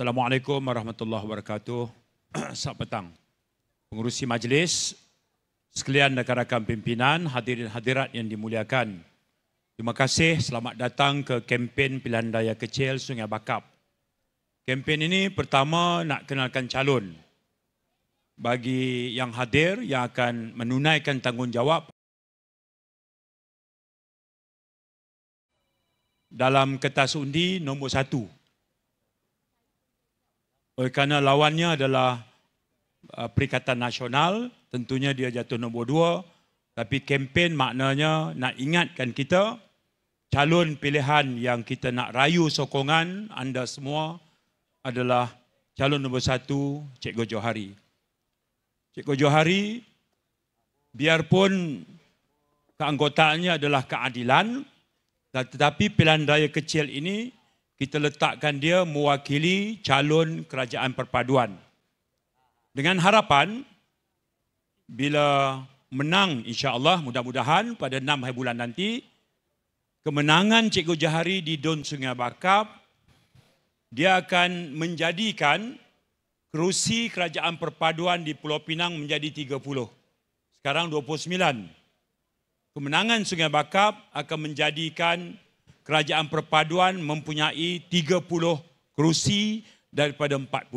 Assalamualaikum warahmatullahi wabarakatuh. Selamat petang. Pengurusi majlis, sekalian rakan-rakan pimpinan, hadirin hadirat yang dimuliakan. Terima kasih, selamat datang ke kempen pilihan daya kecil Sungai Bakap. Kempen ini pertama nak kenalkan calon. Bagi yang hadir yang akan menunaikan tanggungjawab dalam kertas undi nombor satu. Oleh kerana lawannya adalah uh, Perikatan Nasional, tentunya dia jatuh nombor dua. Tapi kempen maknanya nak ingatkan kita, calon pilihan yang kita nak rayu sokongan anda semua adalah calon nombor satu, Cikgu Johari. Cikgu Johari, biarpun keanggotaannya adalah keadilan, tetapi pilihan raya kecil ini kita letakkan dia mewakili calon kerajaan perpaduan. Dengan harapan bila menang insya-Allah mudah-mudahan pada 6 hari bulan nanti kemenangan Cikgu Jahari di Don Sungai Bakap dia akan menjadikan kerusi kerajaan perpaduan di Pulau Pinang menjadi 30. Sekarang 29. Kemenangan Sungai Bakap akan menjadikan kerajaan perpaduan mempunyai 30 kerusi daripada 40.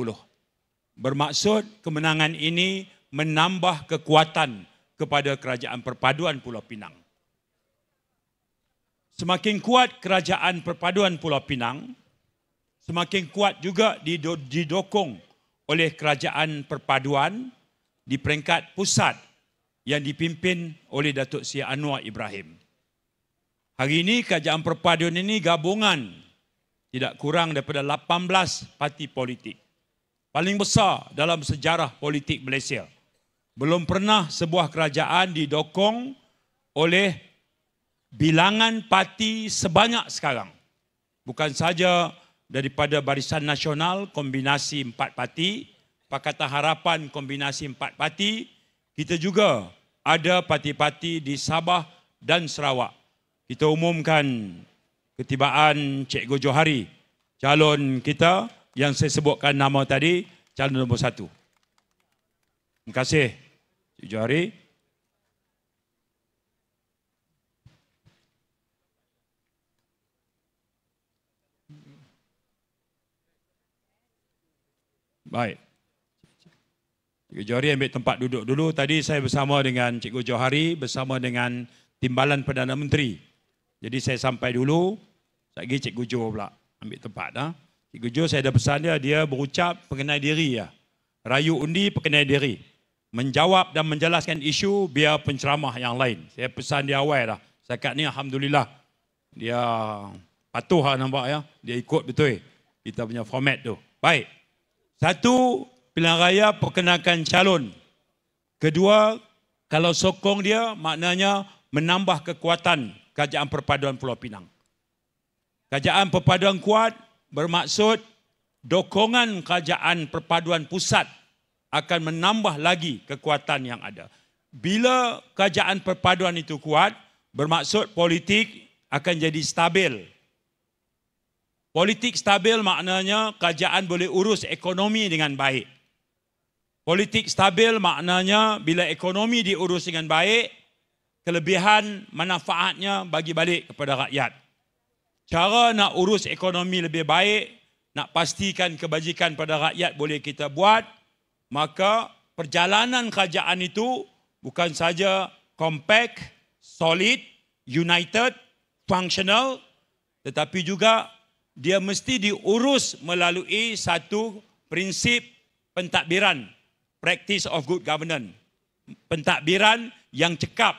Bermaksud kemenangan ini menambah kekuatan kepada kerajaan perpaduan Pulau Pinang. Semakin kuat kerajaan perpaduan Pulau Pinang, semakin kuat juga didokong oleh kerajaan perpaduan di peringkat pusat yang dipimpin oleh Datuk Seri Anwar Ibrahim. Hari ini kerajaan perpaduan ini gabungan tidak kurang daripada 18 parti politik. Paling besar dalam sejarah politik Malaysia. Belum pernah sebuah kerajaan didokong oleh bilangan parti sebanyak sekarang. Bukan saja daripada Barisan Nasional kombinasi empat parti, Pakatan Harapan kombinasi empat parti, kita juga ada parti-parti di Sabah dan Sarawak kita umumkan ketibaan Cikgu Johari, calon kita yang saya sebutkan nama tadi, calon nombor satu. Terima kasih, Cikgu Johari. Baik. Cikgu Johari ambil tempat duduk dulu. Tadi saya bersama dengan Cikgu Johari, bersama dengan Timbalan Perdana Menteri. Jadi saya sampai dulu, saya pergi Cikgu Jo pula ambil tempat. dah. Ha. Cikgu Jo saya ada pesan dia, dia berucap pengenai diri. Ya. Rayu undi pengenai diri. Menjawab dan menjelaskan isu biar penceramah yang lain. Saya pesan dia awal lah. Saya kat ni Alhamdulillah. Dia patuh lah nampak ya. Dia ikut betul. Eh. Kita punya format tu. Baik. Satu, pilihan raya perkenalkan calon. Kedua, kalau sokong dia maknanya menambah kekuatan kerajaan perpaduan Pulau Pinang. Kerajaan perpaduan kuat bermaksud dokongan kerajaan perpaduan pusat akan menambah lagi kekuatan yang ada. Bila kerajaan perpaduan itu kuat, bermaksud politik akan jadi stabil. Politik stabil maknanya kerajaan boleh urus ekonomi dengan baik. Politik stabil maknanya bila ekonomi diurus dengan baik, kelebihan manfaatnya bagi balik kepada rakyat. Cara nak urus ekonomi lebih baik, nak pastikan kebajikan pada rakyat boleh kita buat, maka perjalanan kerajaan itu bukan saja compact, solid, united, functional, tetapi juga dia mesti diurus melalui satu prinsip pentadbiran, practice of good governance, pentadbiran yang cekap,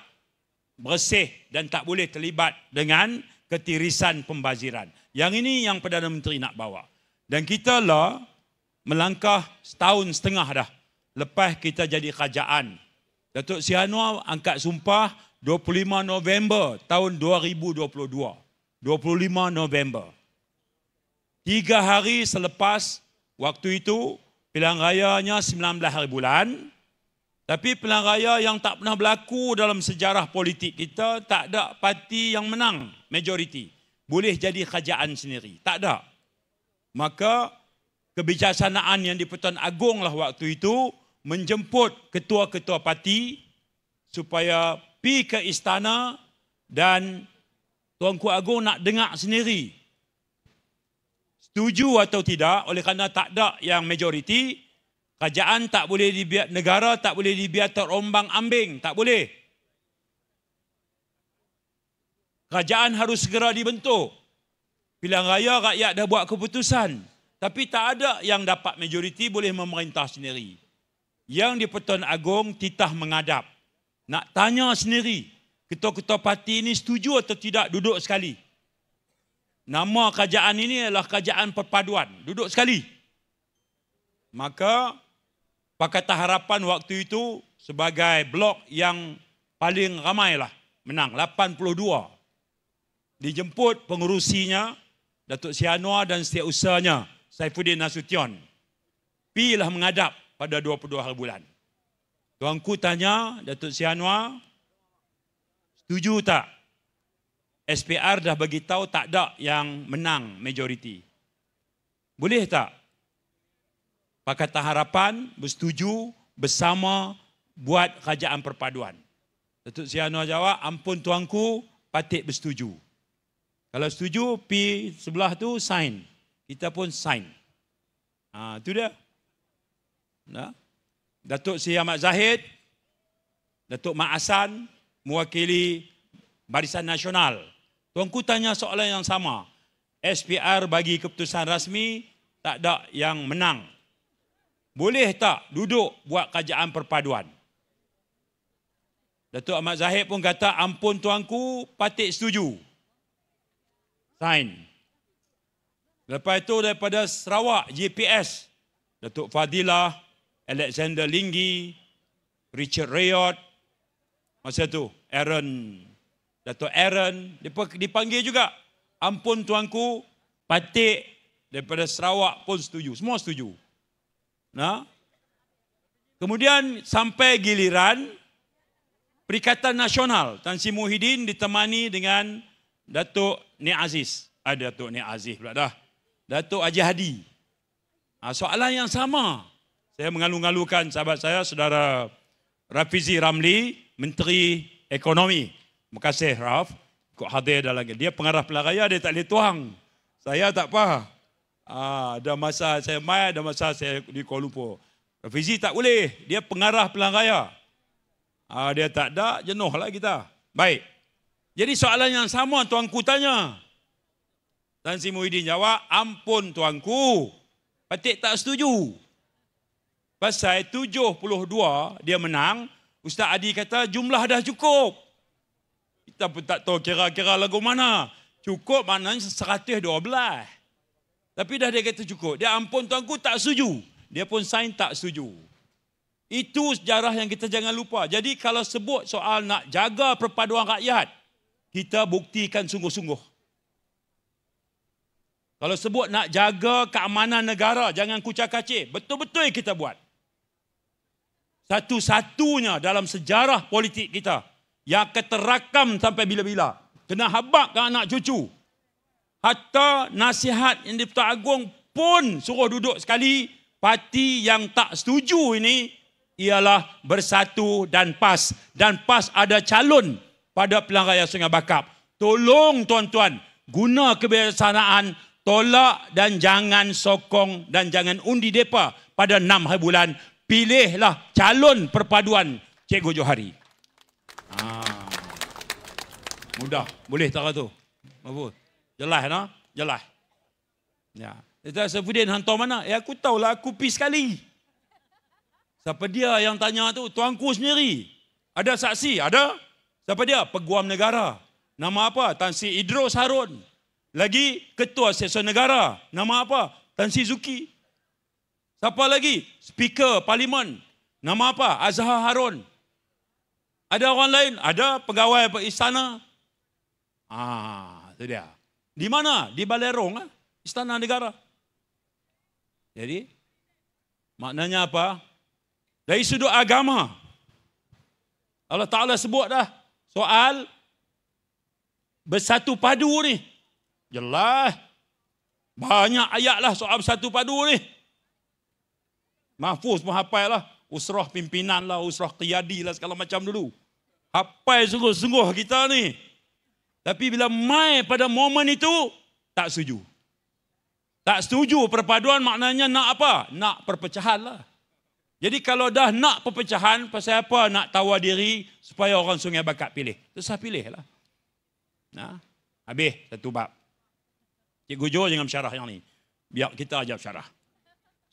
bersih dan tak boleh terlibat dengan ketirisan pembaziran. Yang ini yang Perdana Menteri nak bawa. Dan kita lah melangkah setahun setengah dah lepas kita jadi kerajaan. Datuk Si angkat sumpah 25 November tahun 2022. 25 November. Tiga hari selepas waktu itu pilihan rayanya 19 hari bulan. Tapi pilihan raya yang tak pernah berlaku dalam sejarah politik kita, tak ada parti yang menang majoriti. Boleh jadi kerajaan sendiri. Tak ada. Maka kebijaksanaan yang dipertuan agung lah waktu itu menjemput ketua-ketua parti supaya pi ke istana dan ku Agong nak dengar sendiri. Setuju atau tidak oleh kerana tak ada yang majoriti, Kerajaan tak boleh dibiar, negara tak boleh dibiar terombang ambing. Tak boleh. Kerajaan harus segera dibentuk. Pilihan raya rakyat dah buat keputusan. Tapi tak ada yang dapat majoriti boleh memerintah sendiri. Yang di Pertuan Agong titah mengadap. Nak tanya sendiri, ketua-ketua parti ini setuju atau tidak duduk sekali? Nama kerajaan ini adalah kerajaan perpaduan. Duduk sekali. Maka Pakatan Harapan waktu itu sebagai blok yang paling ramai lah menang 82 dijemput pengurusinya Datuk Si dan dan setiausahanya Saifuddin Nasution pilah mengadap pada 22 hari bulan tuanku tanya Datuk Si setuju tak SPR dah bagi tahu tak ada yang menang majoriti boleh tak Pakatan Harapan bersetuju bersama buat kerajaan perpaduan. Datuk Sri Anwar jawab, ampun tuanku, patik bersetuju. Kalau setuju, pi sebelah tu sign. Kita pun sign. Ha, itu dia. Nah. Datuk Sri Ahmad Zahid, Datuk Mak Asan, mewakili Barisan Nasional. Tuanku tanya soalan yang sama. SPR bagi keputusan rasmi, tak ada yang menang boleh tak duduk buat kerajaan perpaduan? Datuk Ahmad Zahid pun kata, ampun tuanku, patik setuju. Sign. Lepas itu daripada Sarawak, JPS, Datuk Fadilah, Alexander Linggi, Richard Rayot, masa itu Aaron, Datuk Aaron, dipanggil juga, ampun tuanku, patik daripada Sarawak pun setuju. Semua setuju. Nah. Kemudian sampai giliran Perikatan Nasional Tan Sri Muhyiddin ditemani dengan Datuk Ni Aziz. Ada Datuk Ni Aziz pula dah. Datuk Haji Hadi. Ha, soalan yang sama. Saya mengalu-alukan sahabat saya saudara Rafizi Ramli, Menteri Ekonomi. Terima kasih Raf. Kok hadir dalam dia pengarah pelaraya dia tak boleh tuang. Saya tak apa. Ah, ada masa saya mai, ada masa saya di Kuala Lumpur. Refizi tak boleh. Dia pengarah pelan raya. Ah, dia tak ada, jenuhlah kita. Baik. Jadi soalan yang sama tuanku tanya. Tan Sri Muhyiddin jawab, ampun tuanku. Patik tak setuju. Pasal 72 dia menang, Ustaz Adi kata jumlah dah cukup. Kita pun tak tahu kira-kira lagu mana. Cukup maknanya 112. Tapi dah dia kata cukup. Dia ampun tuanku tak setuju. Dia pun sign tak setuju. Itu sejarah yang kita jangan lupa. Jadi kalau sebut soal nak jaga perpaduan rakyat, kita buktikan sungguh-sungguh. Kalau sebut nak jaga keamanan negara, jangan kucak-kacir. Betul-betul kita buat. Satu-satunya dalam sejarah politik kita yang terakam sampai bila-bila. Kena habak anak cucu. Hatta nasihat yang di Pertuan Agong pun suruh duduk sekali. Parti yang tak setuju ini ialah bersatu dan PAS. Dan PAS ada calon pada Pilihan Raya Sungai Bakap. Tolong tuan-tuan guna kebiasaan tolak dan jangan sokong dan jangan undi mereka pada enam hari bulan. Pilihlah calon perpaduan Cikgu Johari. Ha. Mudah. Boleh tak lah tu? Mabut. Jelas no? Jelas. Ya. Dia tanya, Safudin hantar mana? Ya, aku tahulah aku pergi sekali. Siapa dia yang tanya tu? Tuanku sendiri. Ada saksi? Ada. Siapa dia? Peguam negara. Nama apa? Tan Sri Idros Harun. Lagi ketua seksa negara. Nama apa? Tan Sri Zuki. Siapa lagi? Speaker Parlimen. Nama apa? Azhar Harun. Ada orang lain? Ada pegawai istana. Ah, tu dia. Di mana? Di Balerong, ah. istana negara. Jadi, maknanya apa? Dari sudut agama, Allah Ta'ala sebut dah soal bersatu padu ni. Jelas. Banyak ayat lah soal bersatu padu ni. Mahfuz pun hafal lah. Usrah pimpinan lah, usrah qiyadi lah segala macam dulu. Hafal sungguh-sungguh kita ni. Tapi bila mai pada momen itu, tak setuju. Tak setuju perpaduan maknanya nak apa? Nak perpecahan lah. Jadi kalau dah nak perpecahan, pasal apa nak tawar diri supaya orang sungai bakat pilih? Terserah pilih lah. Nah, habis satu bab. Cikgu Jo jangan syarah yang ni. Biar kita ajar syarah.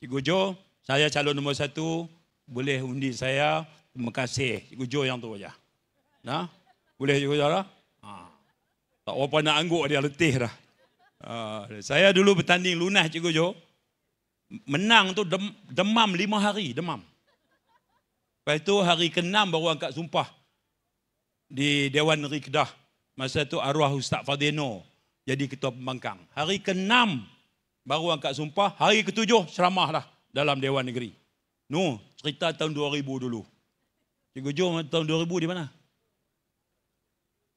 Cikgu Jo, saya calon nombor satu, boleh undi saya, terima kasih. Cikgu Jo yang tu saja. Nah, boleh Cikgu Jo lah? Haa. Tak apa nak angguk dia letih dah. Uh, saya dulu bertanding lunas Cikgu Jo. Menang tu dem, demam lima hari, demam. Lepas tu hari ke-6 baru angkat sumpah. Di Dewan Negeri Kedah. Masa tu arwah Ustaz Fadeno jadi ketua pembangkang. Hari ke-6 baru angkat sumpah. Hari ke-7 ceramah lah dalam Dewan Negeri. No, cerita tahun 2000 dulu. Cikgu Jo tahun 2000 di mana?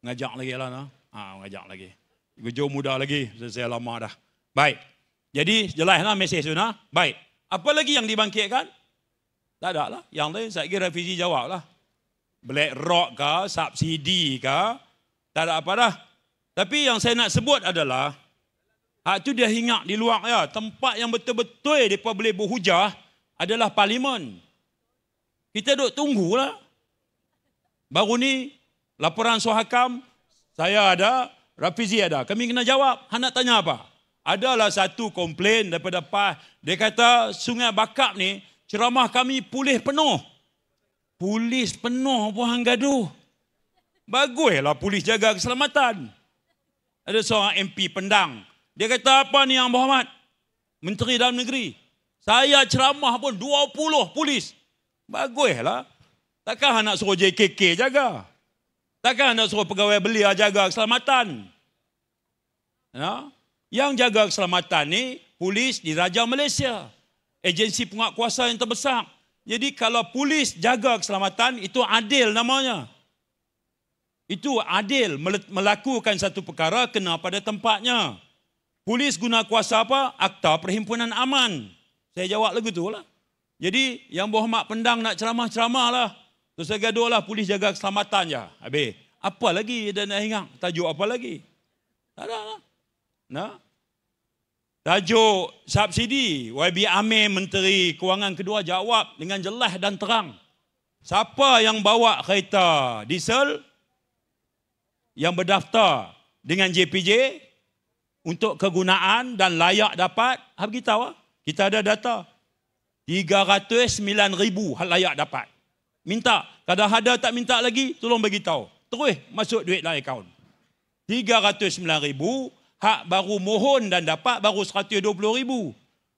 Ngajak lagi lah. Nah. Ah, ha, ngajak lagi. Gejo muda lagi, saya, saya lama dah. Baik. Jadi jelaslah mesej tu nah. Baik. Apa lagi yang dibangkitkan? Tak ada lah. Yang lain saya kira refugee jawablah. lah. Black rock ke, subsidi ke, tak ada apa dah. Tapi yang saya nak sebut adalah, hak tu dia ingat di luar ya, tempat yang betul-betul mereka boleh berhujah adalah parlimen. Kita duduk tunggulah. Baru ni, laporan suhakam, saya ada, Rafizi ada. Kami kena jawab. Han nak tanya apa? Adalah satu komplain daripada PAH. Dia kata sungai bakap ni ceramah kami pulih penuh. Polis penuh pun hang gaduh. lah polis jaga keselamatan. Ada seorang MP pendang. Dia kata apa ni yang Muhammad? Menteri dalam negeri. Saya ceramah pun 20 polis. Baguslah. Takkan hang nak suruh JKK jaga? Takkan nak suruh pegawai beli belia ah, jaga keselamatan. Ya? Yang jaga keselamatan ni, polis di Raja Malaysia. Agensi penguatkuasa yang terbesar. Jadi kalau polis jaga keselamatan, itu adil namanya. Itu adil melakukan satu perkara kena pada tempatnya. Polis guna kuasa apa? Akta Perhimpunan Aman. Saya jawab lagu tu lah. Jadi yang berhormat pendang nak ceramah-ceramah lah. Terus saya lah polis jaga keselamatan je. Habis. Apa lagi dia nak ingat? Tajuk apa lagi? Tak ada lah. Nah. Tajuk subsidi. YB Amir Menteri Kewangan Kedua jawab dengan jelas dan terang. Siapa yang bawa kereta diesel yang berdaftar dengan JPJ untuk kegunaan dan layak dapat, habis kita lah. Kita ada data. 309 ribu hal layak dapat minta. Kalau ada tak minta lagi, tolong bagi tahu. Terus masuk duit dalam akaun. 309 ribu, hak baru mohon dan dapat baru 120 ribu.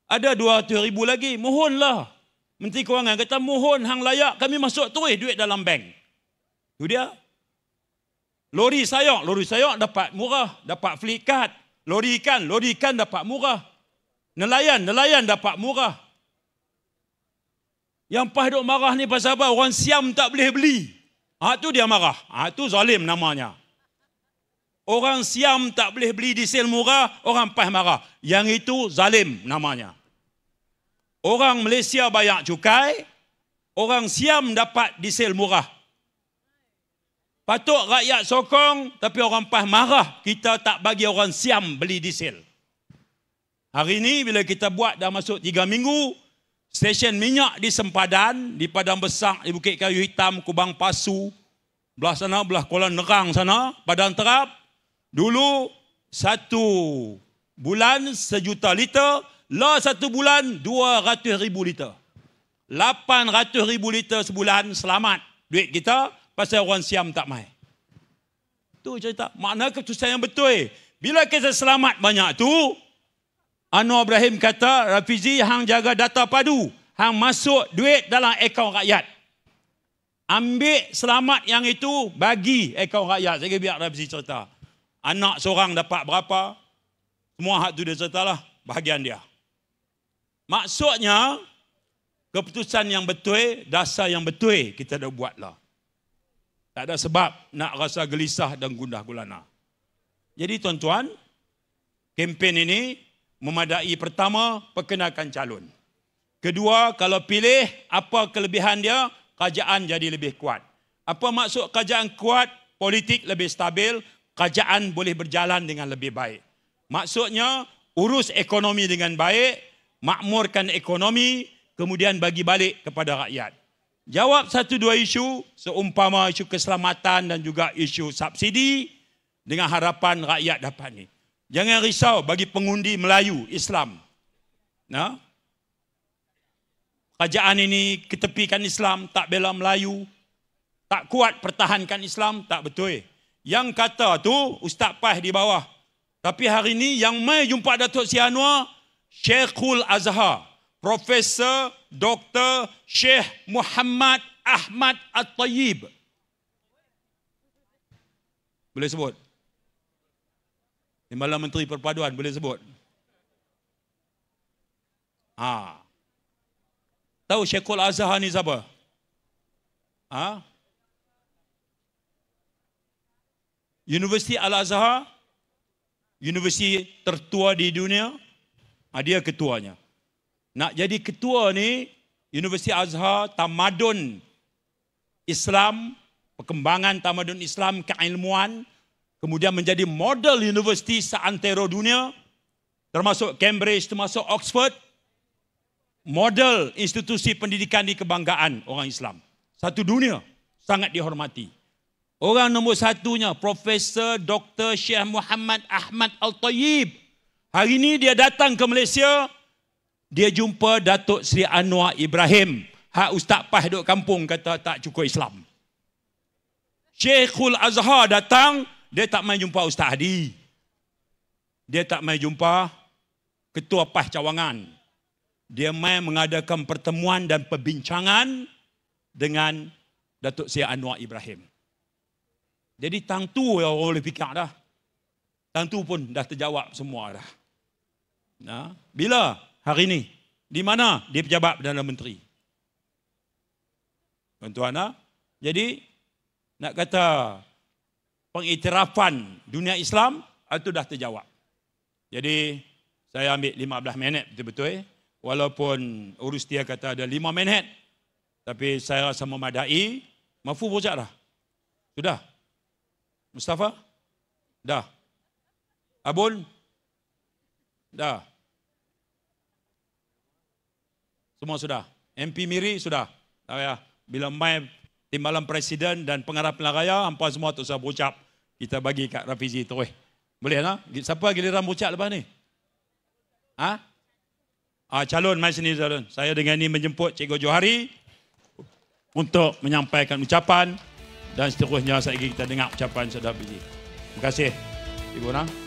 Ada 200 ribu lagi, mohonlah. Menteri Kewangan kata, mohon hang layak kami masuk terus duit dalam bank. Itu dia. Lori sayok, lori sayok dapat murah, dapat flikat. Lori ikan, lori ikan dapat murah. Nelayan, nelayan dapat murah. Yang pas duk marah ni pasal apa? Orang siam tak boleh beli. Ha, tu dia marah. Ha, tu zalim namanya. Orang siam tak boleh beli diesel murah, orang pas marah. Yang itu zalim namanya. Orang Malaysia bayar cukai, orang siam dapat diesel murah. Patut rakyat sokong, tapi orang pas marah kita tak bagi orang siam beli diesel. Hari ini bila kita buat dah masuk 3 minggu, Stesen minyak di Sempadan, di Padang Besar, di Bukit Kayu Hitam, Kubang Pasu, belah sana, belah kolam Nerang sana, Padang Terap, dulu satu bulan sejuta liter, lah satu bulan dua ratus ribu liter. Lapan ratus ribu liter sebulan selamat duit kita pasal orang siam tak mai. Tu cerita. Makna keputusan yang betul. Bila kita selamat banyak tu, Anwar Ibrahim kata, Rafizi hang jaga data padu. Hang masuk duit dalam akaun rakyat. Ambil selamat yang itu, bagi akaun rakyat. Saya biar Rafizi cerita. Anak seorang dapat berapa, semua hak itu dia ceritalah, bahagian dia. Maksudnya, keputusan yang betul, dasar yang betul, kita dah buatlah. Tak ada sebab nak rasa gelisah dan gundah gulana. Jadi tuan-tuan, kempen ini memadai pertama perkenalkan calon. Kedua, kalau pilih apa kelebihan dia, kerajaan jadi lebih kuat. Apa maksud kerajaan kuat? Politik lebih stabil, kerajaan boleh berjalan dengan lebih baik. Maksudnya urus ekonomi dengan baik, makmurkan ekonomi, kemudian bagi balik kepada rakyat. Jawab satu dua isu, seumpama isu keselamatan dan juga isu subsidi dengan harapan rakyat dapat ni. Jangan risau bagi pengundi Melayu Islam. Ya? Kerajaan ini ketepikan Islam, tak bela Melayu. Tak kuat pertahankan Islam, tak betul. Yang kata tu Ustaz Pah di bawah. Tapi hari ini yang mai jumpa Datuk Si Anwar, Syekhul Azhar. Profesor Dr. Syekh Muhammad Ahmad At-Tayyib. Boleh sebut? Timbalan Menteri Perpaduan boleh sebut. Ha. Tahu Syekhul Azhar ni siapa? Ha? Universiti Al-Azhar, universiti tertua di dunia, ha, dia ketuanya. Nak jadi ketua ni, Universiti Azhar, tamadun Islam, perkembangan tamadun Islam, keilmuan, kemudian menjadi model universiti seantero dunia, termasuk Cambridge, termasuk Oxford, model institusi pendidikan di kebanggaan orang Islam. Satu dunia sangat dihormati. Orang nombor satunya, Profesor Dr. Syekh Muhammad Ahmad Al-Tayyib. Hari ini dia datang ke Malaysia, dia jumpa Datuk Sri Anwar Ibrahim. Hak Ustaz Pah duduk kampung kata tak cukup Islam. Syekhul Azhar datang, dia tak mai jumpa Ustaz Hadi. Dia tak mai jumpa Ketua Pah Cawangan. Dia mai mengadakan pertemuan dan perbincangan dengan Datuk Syed Anwar Ibrahim. Jadi tang tu yang orang boleh fikir dah. Tang tu pun dah terjawab semua dah. Nah, bila hari ini? Di mana dia pejabat Perdana Menteri? Tuan-tuan, jadi nak kata pengiktirafan dunia Islam itu dah terjawab. Jadi saya ambil 15 minit betul-betul. Eh? Walaupun urus dia kata ada 5 minit. Tapi saya rasa memadai. Mafu bocak dah. Sudah. Mustafa? Dah. Abul, Dah. Semua sudah. MP Miri sudah. Tak payah. Ya. Bila main timbalan presiden dan pengarah pelan raya, hampa semua tu saya bocak kita bagi kat Rafizi tu. Eh. Boleh tak? Nah? Siapa giliran bucak lepas ni? Ha? Ah, calon, mari sini calon. Saya dengan ini menjemput Cikgu Johari untuk menyampaikan ucapan dan seterusnya saya kita dengar ucapan saudara Fizi. Terima kasih. Cikgu Nang. Nah.